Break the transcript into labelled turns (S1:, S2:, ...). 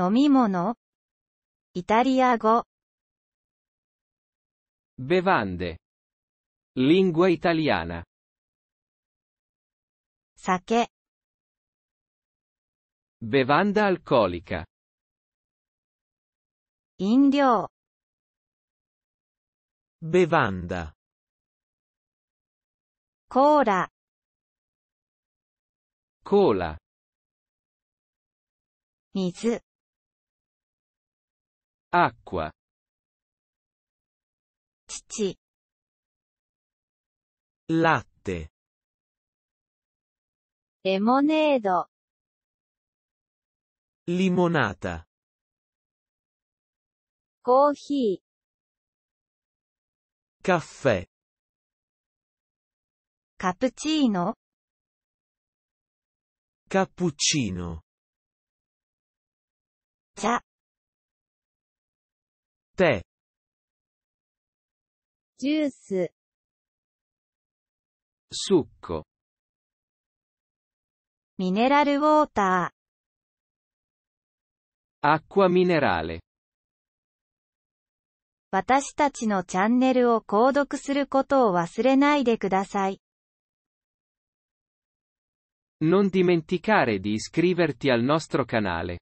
S1: 飲み物イタリア語 Bevande. Lingua italiana. 酒 Bevanda alcolica. 飲料 Bevanda. コーラ Cola. 水 acqua 父 latte レモネード limonata Coffee. caffè Cappuccino. cappuccino 茶 tè juice succo mineral water acqua minerale ー私たちのチャンネルを購読することを忘れないでください Non dimenticare di iscriverti al nostro canale.